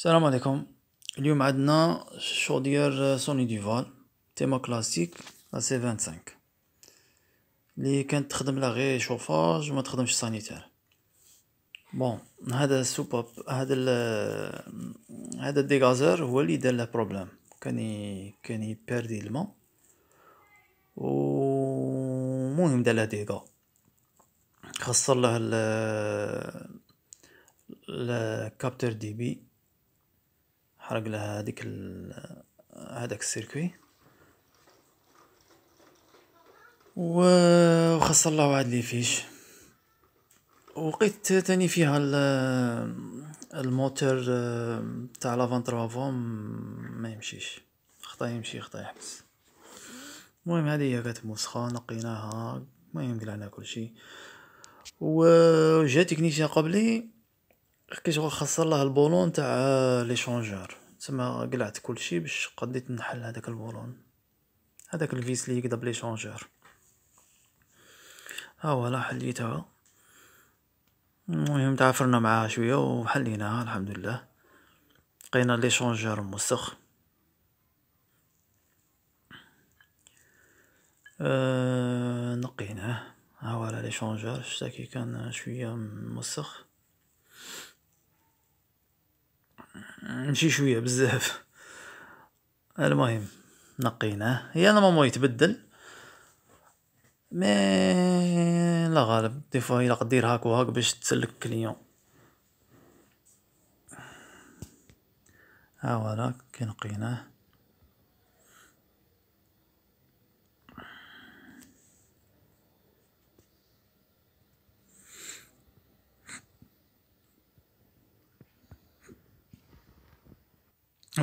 السلام عليكم اليوم عندنا شو ديال سوني ديفال تيما كلاسيك لا سي 25 اللي كانت تخدم لا غير شوفاج وما تخدمش سانيتير بون هذا السوباب هذا ال هذا الديغازر هو اللي دار له بروبليم كان ي... كان يباردي الماء و المهم دار له ديغا خسر له ال الكابتر دي بي حرق لها هذيك هذاك السيركوي وخص الله وعد لي فيش وقيت تاني فيها الموتور آه، تاع لافون ترافون ما يمشيش خطا يمشي خطا يحبس المهم هذه هي كانت مسخة نقيناها المهم قلعنا كلشي وجا تكنيسيان قبلي كيش خسر له البولون تاع آه، لي شونجور تما قلعت كلشي باش قديت نحل هذاك البولون هذاك الفيس اللي يقدا بلي شونجور ها هو لا حليتها المهم تعافرنا معاها شويه وحليناها الحمد لله لقينا لي شونجور موسخ أه نقيناه ها هو لي شونجور شتا كي كان شويه موسخ نمشي شويه بزاف المهم نقيناه هي نورمالمون يتبدل مي لا غالب دي فوا الا قدير هاك وهاك باش تسلك كليون ها هو كي نقيناه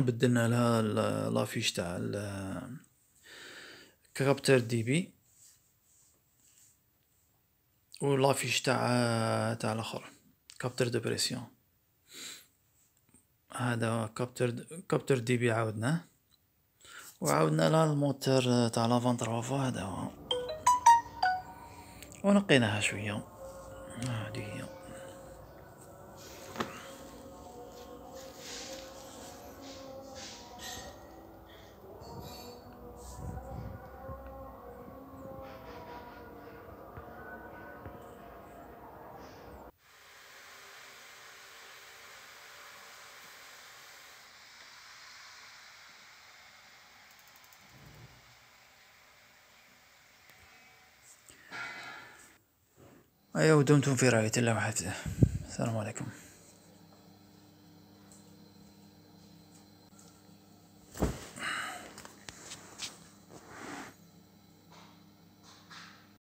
بدلنا لها لافيش تاع كاركتر دي بي و لافيش تاع تاع الاخر كابتر دو بريسيون هذا كابتر كابتر دي بي عاودناه وعاودنا لها الموتور تاع لافون ترافا هذا هو ونقيناها شويه هذه هي أيوة دمتم في رعاية الله وحفظه السلام عليكم